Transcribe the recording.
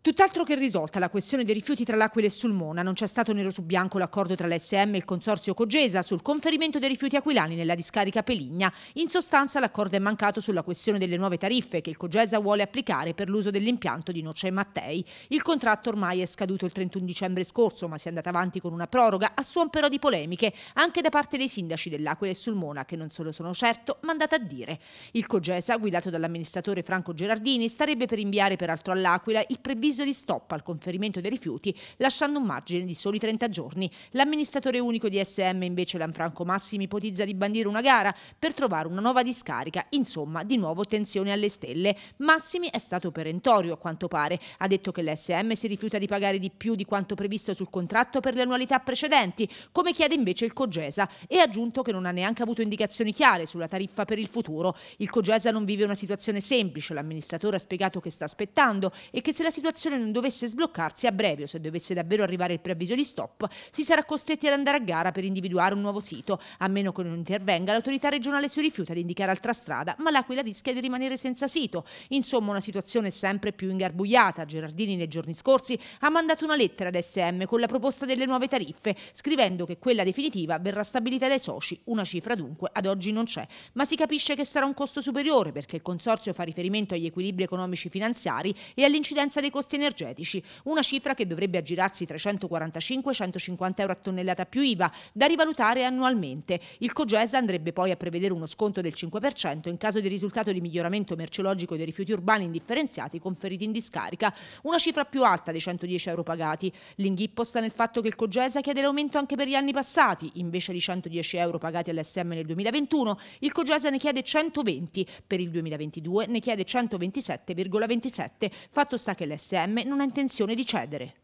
Tutt'altro che risolta la questione dei rifiuti tra l'Aquila e Sulmona, non c'è stato nero su bianco l'accordo tra l'SM e il Consorzio Cogesa sul conferimento dei rifiuti aquilani nella discarica Peligna. In sostanza l'accordo è mancato sulla questione delle nuove tariffe che il Cogesa vuole applicare per l'uso dell'impianto di Noce e Mattei. Il contratto ormai è scaduto il 31 dicembre scorso, ma si è andata avanti con una proroga a suon però di polemiche, anche da parte dei sindaci dell'Aquila e Sulmona, che non solo sono certo, ma andata a dire. Il Cogesa, guidato dall'amministratore Franco Gerardini, starebbe per inviare peraltro all'Aquila il previsto avviso di stop al conferimento dei rifiuti, lasciando un margine di soli 30 giorni. L'amministratore unico di SM, invece, Lanfranco Massimi, ipotizza di bandire una gara per trovare una nuova discarica. Insomma, di nuovo tensione alle stelle. Massimi è stato perentorio, a quanto pare. Ha detto che l'SM si rifiuta di pagare di più di quanto previsto sul contratto per le annualità precedenti, come chiede invece il Cogesa, e ha aggiunto che non ha neanche avuto indicazioni chiare sulla tariffa per il futuro. Il Cogesa non vive una situazione semplice, l'amministratore ha spiegato che sta aspettando e che se la situazione situazione non dovesse sbloccarsi a breve o se dovesse davvero arrivare il preavviso di stop, si sarà costretti ad andare a gara per individuare un nuovo sito, a meno che non intervenga l'autorità regionale si rifiuta di indicare altra strada, ma l'Aquila rischia di rimanere senza sito. Insomma, una situazione sempre più ingarbugliata. Gerardini nei giorni scorsi ha mandato una lettera ad SM con la proposta delle nuove tariffe, scrivendo che quella definitiva verrà stabilita dai soci, una cifra dunque ad oggi non c'è, ma si capisce che sarà un costo superiore perché il consorzio fa riferimento agli equilibri economici finanziari e all'incidenza dei costi costi energetici, una cifra che dovrebbe aggirarsi tra i 145 e 150 euro a tonnellata più IVA, da rivalutare annualmente. Il COGES andrebbe poi a prevedere uno sconto del 5% in caso di risultato di miglioramento merceologico dei rifiuti urbani indifferenziati conferiti in discarica, una cifra più alta dei 110 euro pagati. L'inghippo sta nel fatto che il COGESA chiede l'aumento anche per gli anni passati, invece di 110 euro pagati all'SM nel 2021, il COGESA ne chiede 120, per il 2022 ne chiede 127,27. Fatto sta che l'SM DGM non ha intenzione di cedere.